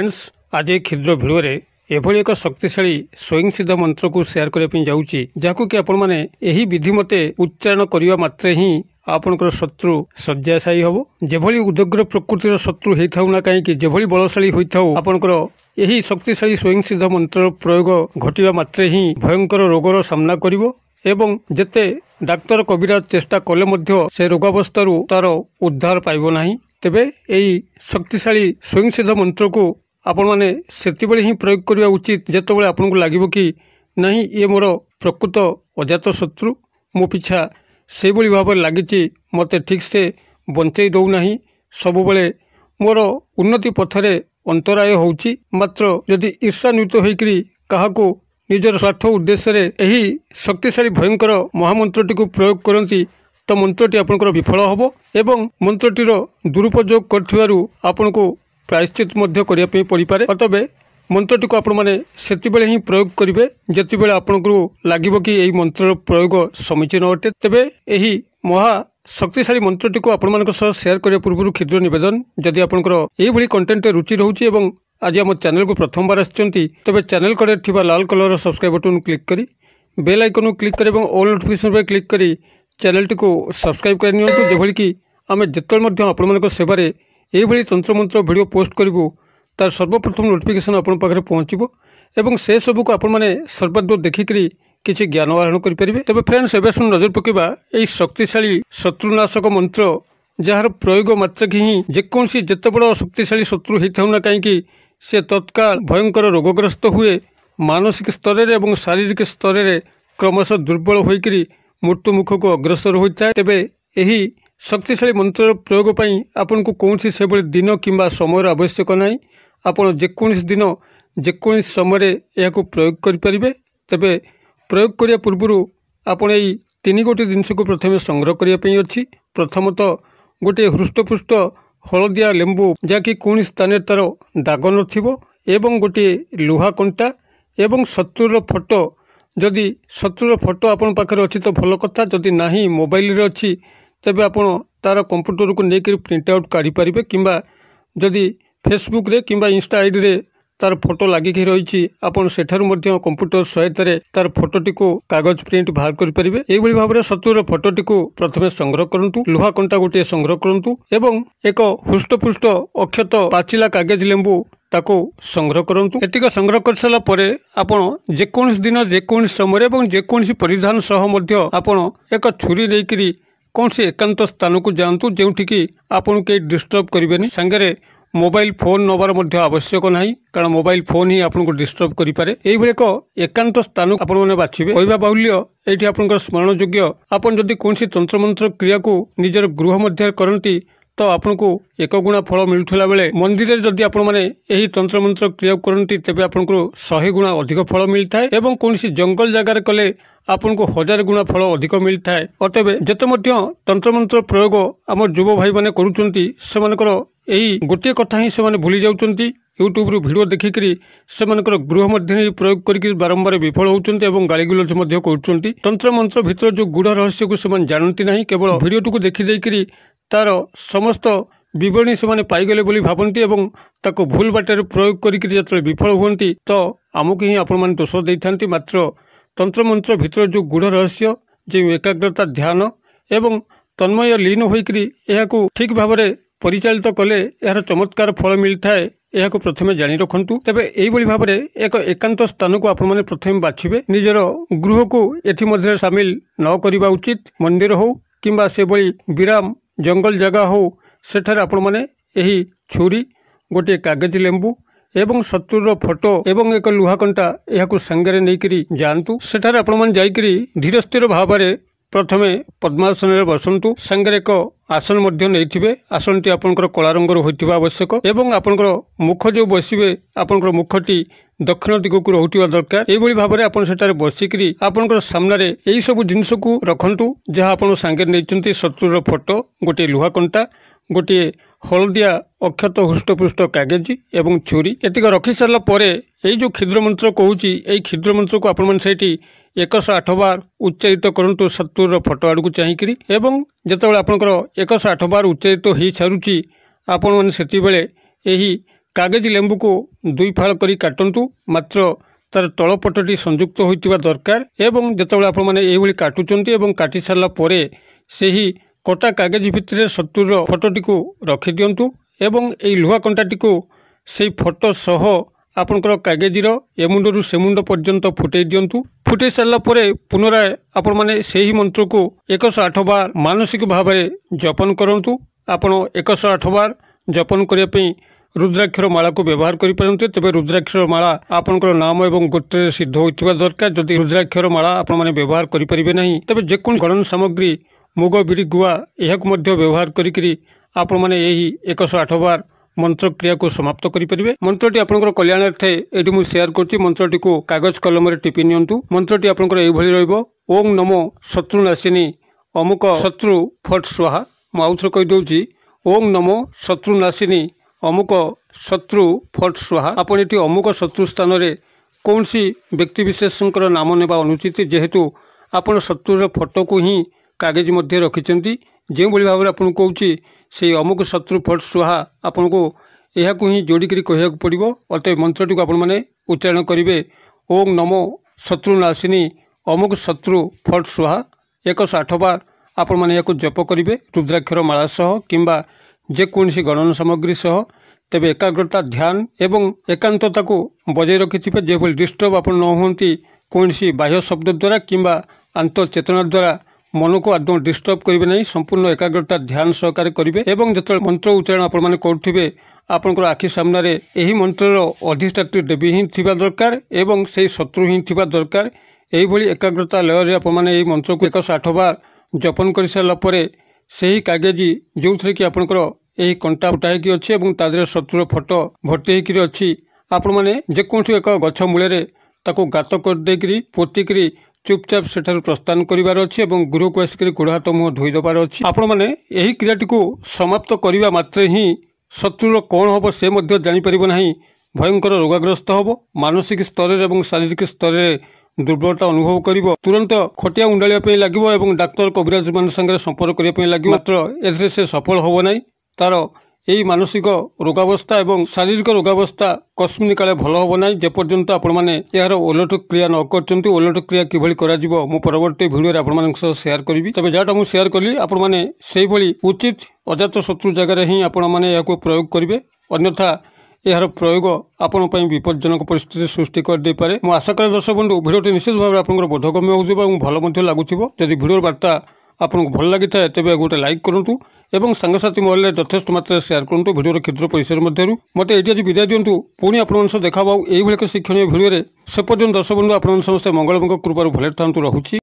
friends ଆଜି କ୍ଷୁଦ୍ର ଭିଡ଼ିଓରେ ଏଭଳି ଏକ ଶକ୍ତିଶାଳୀ ସ୍ୱୟଂସିଦ୍ଧ ମନ୍ତ୍ରକୁ ସେୟାର କରିବା ପାଇଁ ଯାଉଛି ଯାହାକୁ କି ଆପଣମାନେ ଏହି ବିଧି ମତେ ଉଚ୍ଚାରଣ କରିବା ମାତ୍ରେ ହିଁ ଆପଣଙ୍କର ଶତ୍ରୁ ଶଯ୍ୟାଶାୟୀ ହେବ ଯେଭଳି ଉଦଗ୍ର ପ୍ରକୃତିର ଶତ୍ରୁ ହୋଇଥାଉ ନା କାହିଁକି ଯେଭଳି ବଳଶାଳୀ ହୋଇଥାଉ ଆପଣଙ୍କର ଏହି ଶକ୍ତିଶାଳୀ ସ୍ୱୟଂସିଦ୍ଧ ମନ୍ତ୍ରର ପ୍ରୟୋଗ ଘଟିବା ମାତ୍ରେ ହିଁ ଭୟଙ୍କର ରୋଗର ସାମ୍ନା କରିବ ଏବଂ ଯେତେ ଡାକ୍ତର କବିରାଜ ଚେଷ୍ଟା କଲେ ମଧ୍ୟ ସେ ରୋଗାବସ୍ଥାରୁ ତାର ଉଦ୍ଧାର ପାଇବ ନାହିଁ ତେବେ ଏହି ଶକ୍ତିଶାଳୀ ସ୍ୱୟଂସିଦ୍ଧ ମନ୍ତ୍ରକୁ ଆପଣମାନେ ସେତେବେଳେ ହିଁ ପ୍ରୟୋଗ କରିବା ଉଚିତ ଯେତେବେଳେ ଆପଣଙ୍କୁ ଲାଗିବ କି ନାହିଁ ଇଏ ମୋର ପ୍ରକୃତ ଅଜାତ ଶତ୍ରୁ ମୋ ପିଛା ସେହିଭଳି ଭାବରେ ଲାଗିଛି ମୋତେ ଠିକ୍ସେ ବଞ୍ଚାଇ ଦେଉନାହିଁ ସବୁବେଳେ ମୋର ଉନ୍ନତି ପଥରେ ଅନ୍ତରାୟ ହେଉଛି ମାତ୍ର ଯଦି ଈର୍ଷାନ୍ୱିତ ହୋଇକରି କାହାକୁ ନିଜର ସ୍ୱାର୍ଥ ଉଦ୍ଦେଶ୍ୟରେ ଏହି ଶକ୍ତିଶାଳୀ ଭୟଙ୍କର ମହାମନ୍ତ୍ରଟିକୁ ପ୍ରୟୋଗ କରନ୍ତି ତ ମନ୍ତ୍ରଟି ଆପଣଙ୍କର ବିଫଳ ହେବ ଏବଂ ମନ୍ତ୍ରଟିର ଦୁରୁପଯୋଗ କରିଥିବାରୁ ଆପଣଙ୍କୁ ପ୍ରାୟଶ୍ଚିତ ମଧ୍ୟ କରିବା ପାଇଁ ପଡ଼ିପାରେ ଅତବେ ମନ୍ତ୍ରଟିକୁ ଆପଣମାନେ ସେତେବେଳେ ହିଁ ପ୍ରୟୋଗ କରିବେ ଯେତେବେଳେ ଆପଣଙ୍କୁ ଲାଗିବ କି ଏହି ମନ୍ତ୍ରର ପ୍ରୟୋଗ ସମୀଚୀନ ଅଟେ ତେବେ ଏହି ମହା ଶକ୍ତିଶାଳୀ ମନ୍ତ୍ରଟିକୁ ଆପଣମାନଙ୍କ ସହ ସେୟାର କରିବା ପୂର୍ବରୁ କ୍ଷୁଦ୍ର ନିବେଦନ ଯଦି ଆପଣଙ୍କର ଏଇଭଳି କଣ୍ଟେଣ୍ଟରେ ରୁଚି ରହୁଛି ଏବଂ ଆଜି ଆମ ଚ୍ୟାନେଲକୁ ପ୍ରଥମବାର ଆସିଛନ୍ତି ତେବେ ଚ୍ୟାନେଲ କଡ଼ରେ ଥିବା ଲାଲ କଲରର ସବସ୍କ୍ରାଇବ୍ ବଟନ୍ କ୍ଲିକ୍ କରି ବେଲ୍ ଆଇକନ୍କୁ କ୍ଲିକ୍ କରି ଏବଂ ଅଲ୍ ନୋଟିଫିକେସନ୍ ଉପରେ କ୍ଲିକ୍ କରି ଚ୍ୟାନେଲଟିକୁ ସବସ୍କ୍ରାଇବ୍ କରି ନିଅନ୍ତୁ ଯେଭଳିକି ଆମେ ଯେତେବେଳେ ମଧ୍ୟ ଆପଣମାନଙ୍କ ସେବାରେ ଏହିଭଳି ତନ୍ତ୍ରମନ୍ତ୍ର ଭିଡ଼ିଓ ପୋଷ୍ଟ କରିବୁ ତା'ର ସର୍ବପ୍ରଥମ ନୋଟିଫିକେସନ୍ ଆପଣଙ୍କ ପାଖରେ ପହଞ୍ଚିବ ଏବଂ ସେସବୁକୁ ଆପଣମାନେ ସର୍ବାଦ ଦେଖିକରି କିଛି ଜ୍ଞାନ ଆହରଣ କରିପାରିବେ ତେବେ ଫ୍ରେଣ୍ଡସ୍ ଏବେ ଆସନ୍ତୁ ନଜର ପକାଇବା ଏହି ଶକ୍ତିଶାଳୀ ଶତ୍ରୁନାଶକ ମନ୍ତ୍ର ଯାହାର ପ୍ରୟୋଗ ମାତ୍ରକି ହିଁ ଯେକୌଣସି ଯେତେ ବଡ଼ ଶକ୍ତିଶାଳୀ ଶତ୍ରୁ ହୋଇଥାଉ ନା କାହିଁକି ସେ ତତ୍କାଳ ଭୟଙ୍କର ରୋଗଗ୍ରସ୍ତ ହୁଏ ମାନସିକ ସ୍ତରରେ ଏବଂ ଶାରୀରିକ ସ୍ତରରେ କ୍ରମଶଃ ଦୁର୍ବଳ ହୋଇକରି ମୃତ୍ୟୁମୁଖକୁ ଅଗ୍ରସର ହୋଇଥାଏ ତେବେ ଏହି ଶକ୍ତିଶାଳୀ ମନ୍ତ୍ରର ପ୍ରୟୋଗ ପାଇଁ ଆପଣଙ୍କୁ କୌଣସି ସେଭଳି ଦିନ କିମ୍ବା ସମୟର ଆବଶ୍ୟକ ନାହିଁ ଆପଣ ଯେକୌଣସି ଦିନ ଯେକୌଣସି ସମୟରେ ଏହାକୁ ପ୍ରୟୋଗ କରିପାରିବେ ତେବେ ପ୍ରୟୋଗ କରିବା ପୂର୍ବରୁ ଆପଣ ଏହି ତିନି ଗୋଟି ଜିନିଷକୁ ପ୍ରଥମେ ସଂଗ୍ରହ କରିବା ପାଇଁ ଅଛି ପ୍ରଥମତଃ ଗୋଟିଏ ହୃଷ୍ଟପୃଷ୍ଟ ହଳଦିଆ ଲେମ୍ବୁ ଯାହାକି କୌଣସି ସ୍ଥାନରେ ତା'ର ଦାଗ ନଥିବ ଏବଂ ଗୋଟିଏ ଲୁହା କଣ୍ଟା ଏବଂ ଶତ୍ରୁର ଫଟୋ ଯଦି ଶତ୍ରୁର ଫଟୋ ଆପଣଙ୍କ ପାଖରେ ଅଛି ତ ଭଲ କଥା ଯଦି ନାହିଁ ମୋବାଇଲରେ ଅଛି ତେବେ ଆପଣ ତାର କମ୍ପ୍ୟୁଟରକୁ ନେଇକରି ପ୍ରିଣ୍ଟ ଆଉଟ୍ କାଢ଼ିପାରିବେ କିମ୍ବା ଯଦି ଫେସବୁକ୍ରେ କିମ୍ବା ଇନଷ୍ଟା ଆଇଡ଼ିରେ ତାର ଫଟୋ ଲାଗିକି ରହିଛି ଆପଣ ସେଠାରୁ ମଧ୍ୟ କମ୍ପ୍ୟୁଟର ସହାୟତାରେ ତାର ଫଟୋଟିକୁ କାଗଜ ପ୍ରିଣ୍ଟ ବାହାର କରିପାରିବେ ଏହିଭଳି ଭାବରେ ଶତ୍ରୁର ଫଟୋଟିକୁ ପ୍ରଥମେ ସଂଗ୍ରହ କରନ୍ତୁ ଲୁହା କଣ୍ଟା ଗୋଟିଏ ସଂଗ୍ରହ କରନ୍ତୁ ଏବଂ ଏକ ହୃଷ୍ଟପୃଷ୍ଟ ଅକ୍ଷତ ପାଚିଲା କାଗଜ ଲେମ୍ବୁ ତାକୁ ସଂଗ୍ରହ କରନ୍ତୁ ଏତିକି ସଂଗ୍ରହ କରିସାରିଲା ପରେ ଆପଣ ଯେକୌଣସି ଦିନ ଯେକୌଣସି ସମୟରେ ଏବଂ ଯେକୌଣସି ପରିଧାନ ସହ ମଧ୍ୟ ଆପଣ ଏକ ଛୁରୀ ନେଇକରି କୌଣସି ଏକାନ୍ତ ସ୍ଥାନକୁ ଯାଆନ୍ତୁ ଯେଉଁଠିକି ଆପଣଙ୍କୁ କେହି ଡିଷ୍ଟର୍ବ କରିବେନି ସାଙ୍ଗରେ ମୋବାଇଲ ଫୋନ୍ ନେବାର ମଧ୍ୟ ଆବଶ୍ୟକ ନାହିଁ କାରଣ ମୋବାଇଲ ଫୋନ୍ ହିଁ ଆପଣଙ୍କୁ ଡିଷ୍ଟର୍ବ କରିପାରେ ଏଇଭଳି ଏକ ଏକାନ୍ତ ସ୍ଥାନ ଆପଣମାନେ ବାଛିବେ କହିବା ବାହୁଲ୍ୟ ଏଇଠି ଆପଣଙ୍କର ସ୍ମରଣଯୋଗ୍ୟ ଆପଣ ଯଦି କୌଣସି ତନ୍ତ୍ରମନ୍ତ୍ର କ୍ରିୟାକୁ ନିଜର ଗୃହ ମଧ୍ୟରେ କରନ୍ତି ଆପଣଙ୍କୁ ଏକ ଗୁଣା ଫଳ ମିଳୁଥିଲା ବେଳେ ମନ୍ଦିରରେ ଯଦି ଆପଣମାନେ ଏହି ତନ୍ତ୍ରମନ୍ତ୍ର କ୍ରିୟା କରନ୍ତି ତେବେ ଆପଣଙ୍କୁ ଶହେ ଗୁଣା ଅଧିକ ଫଳ ମିଳିଥାଏ ଏବଂ କୌଣସି ଜଙ୍ଗଲ ଜାଗାରେ କଲେ ଆପଣଙ୍କୁ ହଜାର ଗୁଣା ଫଳ ଅଧିକ ମିଳିଥାଏ ଅତେବେ ଯେତେ ମଧ୍ୟ ତନ୍ତ୍ରମନ୍ତ୍ର ପ୍ରୟୋଗ ଆମ ଯୁବ ଭାଇମାନେ କରୁଛନ୍ତି ସେମାନଙ୍କର ଏହି ଗୋଟିଏ କଥା ହିଁ ସେମାନେ ଭୁଲି ଯାଉଛନ୍ତି ୟୁଟ୍ୟୁବରୁ ଭିଡ଼ିଓ ଦେଖିକରି ସେମାନଙ୍କର ଗୃହ ମଧ୍ୟରେ ପ୍ରୟୋଗ କରିକି ବାରମ୍ବାର ବିଫଳ ହେଉଛନ୍ତି ଏବଂ ଗାଳିଗୁଲଜ ମଧ୍ୟ କରୁଛନ୍ତି ତନ୍ତ୍ରମନ୍ତ୍ର ଭିତରେ ଯେଉଁ ଗୁଢ଼ ରହସ୍ୟକୁ ସେମାନେ ଜାଣନ୍ତି ନାହିଁ କେବଳ ଭିଡ଼ିଓଟିକୁ ଦେଖି ଦେଇକରି ତାର ସମସ୍ତ ବିବରଣୀ ସେମାନେ ପାଇଗଲେ ବୋଲି ଭାବନ୍ତି ଏବଂ ତାକୁ ଭୁଲ ବାଟରେ ପ୍ରୟୋଗ କରିକିରି ଯେତେବେଳେ ବିଫଳ ହୁଅନ୍ତି ତ ଆମକୁ ହିଁ ଆପଣମାନେ ଦୋଷ ଦେଇଥାନ୍ତି ମାତ୍ର ତନ୍ତ୍ରମନ୍ତ୍ର ଭିତରେ ଯେଉଁ ଗୁଢ଼ ରହସ୍ୟ ଯେଉଁ ଏକାଗ୍ରତା ଧ୍ୟାନ ଏବଂ ତନ୍ମୟ ଲୀନ ହୋଇକରି ଏହାକୁ ଠିକ୍ ଭାବରେ পরিচালিত কলে ଏହାର ଚମତ୍କାର ଫଳ ମିଳିଥାଏ ଏହାକୁ ପ୍ରଥମେ ଜାଣି ରଖନ୍ତୁ ତେବେ ଏହିଭଳି ଭାବରେ ଏକ ଏକାନ୍ତ ସ୍ଥାନକୁ ଆପଣମାନେ ପ୍ରଥମେ ବାଛିବେ ନିଜର ଗୃହକୁ ଏଠି ମଧ୍ୟରେ ସାମିଲ ନ କରିବା ଉଚିତ ମନ୍ଦିର ହେଉ କିମ୍ବା ସେଭଳି ବିରାମ ଜଙ୍ଗଲ ଜାଗା ହେଉ ସେଠାରେ ଆପଣମାନେ ଏହି ଛୁରୀ ଗୋଟିଏ କାଗଜ ଲେମ୍ବୁ ଏବଂ ଶତ୍ରୁର ଫଟୋ ଏବଂ ଏକ ଲୁହାକଣ୍ଟା ଏହାକୁ ସାଙ୍ଗରେ ନେଇକରି ଯାଆନ୍ତୁ ସେଠାରେ ଆପଣମାନେ ଯାଇକରି ଧୀରସ୍ଥିର ଭାବରେ ପ୍ରଥମେ ପଦ୍ମାସନରେ ବସନ୍ତୁ ସାଙ୍ଗରେ ଏକ ଆସନ ମଧ୍ୟ ନେଇଥିବେ ଆସନଟି ଆପଣଙ୍କର କଳା ରଙ୍ଗର ହୋଇଥିବା ଆବଶ୍ୟକ ଏବଂ ଆପଣଙ୍କର ମୁଖ ଯେଉଁ ବସିବେ ଆପଣଙ୍କର ମୁଖଟି ଦକ୍ଷିଣ ଦିଗକୁ ରହୁଥିବା ଦରକାର ଏଇଭଳି ଭାବରେ ଆପଣ ସେଠାରେ ବସିକରି ଆପଣଙ୍କର ସାମ୍ନାରେ ଏହିସବୁ ଜିନିଷକୁ ରଖନ୍ତୁ ଯାହା ଆପଣ ସାଙ୍ଗରେ ନେଇଛନ୍ତି ଶତ୍ରୁର ଫଟୋ ଗୋଟିଏ ଲୁହାକଣ୍ଟା ଗୋଟିଏ ହଳଦିଆ ଅକ୍ଷତ ହୃଷ୍ଟପୃଷ୍ଟ କାଗଜ ଏବଂ ଛୁରୀ ଏତିକ ରଖିସାରିଲା ପରେ ଏଇ ଯେଉଁ କ୍ଷୁଦ୍ରମନ୍ତ୍ର କହୁଛି ଏଇ କ୍ଷୁଦ୍ରମନ୍ତ୍ରକୁ ଆପଣମାନେ ସେଇଠି ଏକଶହ ଆଠ ବାର ଉଚ୍ଚାରିତ କରନ୍ତୁ ସତୁରର ଫଟୋ ଆଡ଼କୁ ଚାହିଁକିରି ଏବଂ ଯେତେବେଳେ ଆପଣଙ୍କର ଏକଶହ ଆଠ ବାର ଉଚ୍ଚାରିତ ହୋଇସାରୁଛି ଆପଣମାନେ ସେତେବେଳେ ଏହି କାଗଜ ଲେମ୍ବୁକୁ ଦୁଇ ଫାଳ କରି କାଟନ୍ତୁ ମାତ୍ର ତାର ତଳପଟଟି ସଂଯୁକ୍ତ ହୋଇଥିବା ଦରକାର ଏବଂ ଯେତେବେଳେ ଆପଣମାନେ ଏହିଭଳି କାଟୁଛନ୍ତି ଏବଂ କାଟି ସାରିଲା ପରେ ସେହି କଟା କାଗଜ ଭିତରେ ସତୁରର ଫଟୋଟିକୁ ରଖିଦିଅନ୍ତୁ ଏବଂ ଏହି ଲୁହା କଣ୍ଟାଟିକୁ ସେହି ଫଟୋ ସହ ଆପଣଙ୍କର କାଗେଜିର ଏ ମୁଣ୍ଡରୁ ସେ ମୁଣ୍ଡ ପର୍ଯ୍ୟନ୍ତ ଫୁଟେଇ ଦିଅନ୍ତୁ ଫୁଟେଇ ସାରିଲା ପରେ ପୁନରାୟ ଆପଣମାନେ ସେହି ମନ୍ତ୍ରକୁ ଏକଶହ ଆଠ ବାର ମାନସିକ ଭାବରେ ଜପନ କରନ୍ତୁ ଆପଣ ଏକଶହ ଆଠ ବାର ଜପନ କରିବା ପାଇଁ ରୁଦ୍ରାକ୍ଷର ମାଳାକୁ ବ୍ୟବହାର କରିପାରନ୍ତି ତେବେ ରୁଦ୍ରାକ୍ଷର ମାଳା ଆପଣଙ୍କର ନାମ ଏବଂ ଗୋତ୍ରରେ ସିଦ୍ଧ ହୋଇଥିବା ଦରକାର ଯଦି ରୁଦ୍ରାକ୍ଷର ମାଳା ଆପଣମାନେ ବ୍ୟବହାର କରିପାରିବେ ନାହିଁ ତେବେ ଯେକୌଣସି ଗଣନ ସାମଗ୍ରୀ ମୁଗ ବିରି ଗୁଆ ଏହାକୁ ମଧ୍ୟ ବ୍ୟବହାର କରିକରି ଆପଣମାନେ ଏହି ଏକଶହ ଆଠ ବାର ମନ୍ତ୍ରକ୍ରିୟାକୁ ସମାପ୍ତ କରିପାରିବେ ମନ୍ତ୍ରଟି ଆପଣଙ୍କର କଲ୍ୟାଣାର୍ଥେ ଏଠି ମୁଁ ସେୟାର କରୁଛି ମନ୍ତ୍ରଟିକୁ କାଗଜ କଲମରେ ଟିପି ନିଅନ୍ତୁ ମନ୍ତ୍ରଟି ଆପଣଙ୍କର ଏହିଭଳି ରହିବ ଓଂ ନମୋ ଶତ୍ରୁ ନାଶିନୀ ଅମୁକ ଶତ୍ରୁ ଫଟ୍ ସ୍ୱାହା ମୁଁ ଆଉଥରେ କହିଦେଉଛି ଓଂ ନମୋ ଶତ୍ରୁ ନାଶିନୀ ଅମୁକ ଶତ୍ରୁ ଫଟ୍ ସ୍ୱାହା ଆପଣ ଏଠି ଅମୁକ ଶତ୍ରୁ ସ୍ଥାନରେ କୌଣସି ବ୍ୟକ୍ତିବିଶେଷଙ୍କର ନାମ ନେବା ଅନୁଚିତ ଯେହେତୁ ଆପଣ ଶତ୍ରୁର ଫଟୋକୁ ହିଁ କାଗଜ ମଧ୍ୟ ରଖିଛନ୍ତି ଯେଉଁଭଳି ଭାବରେ ଆପଣ କହୁଛି ସେଇ ଅମୁକ ଶତ୍ରୁ ଫଟ୍ ସୁହା ଆପଣଙ୍କୁ ଏହାକୁ ହିଁ ଯୋଡ଼ିକରି କହିବାକୁ ପଡ଼ିବ ଅତଏବ ମନ୍ତ୍ରଟିକୁ ଆପଣମାନେ ଉଚ୍ଚାରଣ କରିବେ ଓଂ ନମୋ ଶତ୍ରୁ ନାଶିନୀ ଅମୁକ ଶତ୍ରୁ ଫଟ୍ ସୁହା ଏକଶହ ଆଠ ବାର ଆପଣମାନେ ଏହାକୁ ଜପ କରିବେ ରୁଦ୍ରାକ୍ଷର ମାଳା ସହ କିମ୍ବା ଯେକୌଣସି ଗଣନ ସାମଗ୍ରୀ ସହ ତେବେ ଏକାଗ୍ରତା ଧ୍ୟାନ ଏବଂ ଏକାନ୍ତତାକୁ ବଜାୟ ରଖିଥିବେ ଯେଭଳି ଡିଷ୍ଟର୍ବ ଆପଣ ନ ହୁଅନ୍ତି କୌଣସି ବାହ୍ୟ ଶବ୍ଦ ଦ୍ୱାରା କିମ୍ବା ଆନ୍ତଃ ଚେତନା ଦ୍ୱାରା মনকু আদৌ ডিস্টর্ব করবে না সম্পূর্ণ একাগ্রতা ধ্যান সহকারে করবে এবং যেত মন্ত্র উচ্চারণ আপনার করুবে আপনার আখি সামনে এই মন্ত্রর অধিষ্ঠাত্রী দেবী হিঁ থাকা দরকার এবং সেই শত্রু হিঁ থাকা দরকার এইভাবে একাগ্রতা লয়রে আপনার এই মন্ত্রকে একশো আঠবার জপন করে সারা পরে সেই কাগেজি যে আপনার এই ଏହି ফুটা ଫୁଟା অছে এবং ଏବଂ ତା ଦେହରେ ଶତ୍ରୁର ଫଟୋ ଭର୍ତ୍ତି ହେଇକିରି ଅଛି এক গছ ଏକ তাকে গাত করে দিয়ে କରିଦେଇକିରି ଚୁପଚାପ ସେଠାରୁ ପ୍ରସ୍ଥାନ କରିବାର ଅଛି ଏବଂ ଗୃହକୁ ଆସିକରି ଗୋଡ଼ ହାତ ମୁହଁ ଧୋଇଦେବାର ଅଛି ଆପଣମାନେ ଏହି କ୍ରୀଡ଼ାଟିକୁ ସମାପ୍ତ କରିବା ମାତ୍ରେ ହିଁ ଶତ୍ରୁର କ'ଣ ହେବ ସେ ମଧ୍ୟ ଜାଣିପାରିବ ନାହିଁ ଭୟଙ୍କର ରୋଗାଗ୍ରସ୍ତ ହେବ ମାନସିକ ସ୍ତରରେ ଏବଂ ଶାରୀରିକ ସ୍ତରରେ ଦୁର୍ବଳତା ଅନୁଭବ କରିବ ତୁରନ୍ତ ଖଟିଆ ଉଣ୍ଡାଳିବା ପାଇଁ ଲାଗିବ ଏବଂ ଡାକ୍ତର କବିରାଜମାନଙ୍କ ସାଙ୍ଗରେ ସମ୍ପର୍କ କରିବା ପାଇଁ ଲାଗିବ ମାତ୍ର ଏଥିରେ ସେ ସଫଳ ହେବ ନାହିଁ ତା'ର এই মানসিক ৰোগাৱস্থা এবং শারীরিক রোগাবস্থা কসমিন কালে ভালো হব না যেপর্যন্ত আপনার এর ওলট ক্রিয়া নকরছেন ওলট ক্রিয়া কিভাবে করা যাব মু পরবর্তী ভিডিওরে আপনার সেয়ার করবি তবে যাটা মু সেয়ার কলি আপনার সেইভাবে উচিত অজাত শত্ৰু জায়গায় হি আপনাৰ এখন প্ৰয়োগ কৰবে অন্যথা এৰ প্ৰয়োগ আপনাৰ বিপজ্জনক পৰিস্থিতি সৃষ্টি কৰে পাৰে মই আশা কৰে দৰ্শক বন্ধু ভিডিঅ'টো নিশ্চিতভাৱে ভাবে বোধগম্য বোধগম্য হোক এবং ভালো লাগুব যদি ভিডিঅ'ৰ বাৰ্তা ଆପଣଙ୍କୁ ଭଲ ଲାଗିଥାଏ ତେବେ ଗୋଟେ ଲାଇକ୍ କରନ୍ତୁ ଏବଂ ସାଙ୍ଗସାଥୀ ମହଲରେ ଯଥେଷ୍ଟ ମାତ୍ରାରେ ସେୟାର କରନ୍ତୁ ଭିଡ଼ିଓର କ୍ଷୁଦ୍ର ପରିସର ମଧ୍ୟରୁ ମୋତେ ଏଇଠି ଆଜି ବିଦାୟ ଦିଅନ୍ତୁ ପୁଣି ଆପଣମାନଙ୍କ ସହ ଦେଖାବ ଆଉ ଏଇଭଳି ଏକ ଶିକ୍ଷଣୀୟ ଭିଡ଼ିଓରେ ସେ ପର୍ଯ୍ୟନ୍ତ ଦର୍ଶକ ବନ୍ଧୁ ଆପଣମାନେ ସମସ୍ତେ ମଙ୍ଗଳମଙ୍କ କୃପାରୁ ଭଲରେ ଥାନ୍ତୁ ରହୁଛି